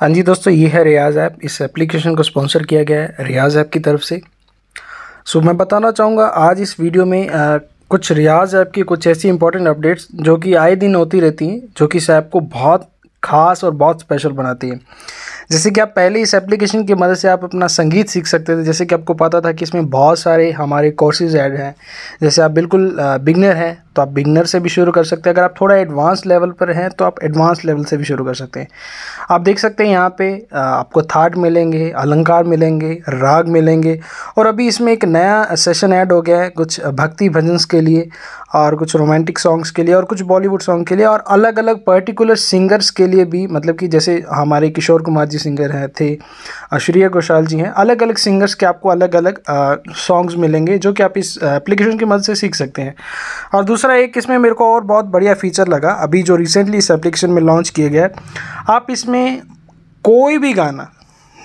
हाँ जी दोस्तों ये है रियाज़ ऐप इस एप्लीकेशन को स्पॉन्सर किया गया है रियाज़ ऐप की तरफ से सो मैं बताना चाहूँगा आज इस वीडियो में आ, कुछ रियाज़ ऐप की कुछ ऐसी इंपॉर्टेंट अपडेट्स जो कि आए दिन होती रहती हैं जो कि इस ऐप को बहुत ख़ास और बहुत स्पेशल बनाती है जैसे कि आप पहले इस एप्लीकेशन की मदद से आप अपना संगीत सीख सकते थे जैसे कि आपको पता था कि इसमें बहुत सारे हमारे कोर्सेज ऐड हैं जैसे आप बिल्कुल बिगनर हैं तो आप बिगनर से भी शुरू कर सकते हैं अगर आप थोड़ा एडवांस लेवल पर हैं तो आप एडवांस लेवल से भी शुरू कर सकते हैं आप देख सकते हैं यहाँ पे आपको थाट मिलेंगे अलंकार मिलेंगे राग मिलेंगे और अभी इसमें एक नया सेशन ऐड हो गया है कुछ भक्ति भजन्स के लिए और कुछ रोमांटिक सॉन्ग्स के लिए और कुछ बॉलीवुड सॉन्ग के लिए और अलग अलग पर्टिकुलर सिंगर्स के लिए भी मतलब कि जैसे हमारे किशोर कुमार जी सिंगर हैं थे श्रेया घोषाल जी हैं अलग अलग सिंगर्स के आपको अलग अलग सॉन्ग्स मिलेंगे जो कि आप इस एप्लीकेशन की मदद से सीख सकते हैं और दूसरा दूसरा एक इसमें मेरे को और बहुत बढ़िया फीचर लगा अभी जो रिसेंटली इस एप्लीकेशन में लॉन्च किया गया आप इसमें कोई भी गाना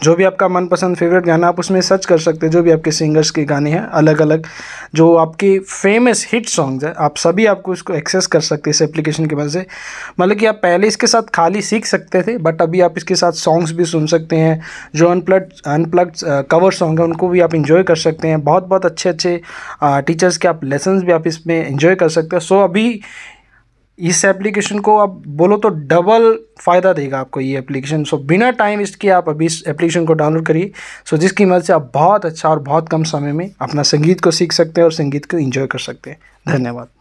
जो भी आपका मनपसंद फेवरेट गाना आप उसमें सर्च कर सकते हैं जो भी आपके सिंगर्स के गाने हैं अलग अलग जो आपके फेमस हिट सॉन्ग्स हैं आप सभी आपको इसको एक्सेस कर सकते हैं इस एप्लीकेशन के मदद से मतलब कि आप पहले इसके साथ खाली सीख सकते थे बट अभी आप इसके साथ सॉन्ग्स भी सुन सकते हैं जो अनप्लग अनप्लग कवर सॉन्ग हैं उनको भी आप इंजॉय कर सकते हैं बहुत बहुत अच्छे अच्छे टीचर्स के आप लेसन भी आप इसमें इंजॉय कर सकते हैं सो अभी इस एप्लीकेशन को आप बोलो तो डबल फ़ायदा देगा आपको ये एप्लीकेशन सो बिना टाइम वेस्ट किए आप अभी इस एप्लीकेशन को डाउनलोड करिए सो जिसकी मदद से आप बहुत अच्छा और बहुत कम समय में अपना संगीत को सीख सकते हैं और संगीत को इन्जॉय कर सकते हैं धन्यवाद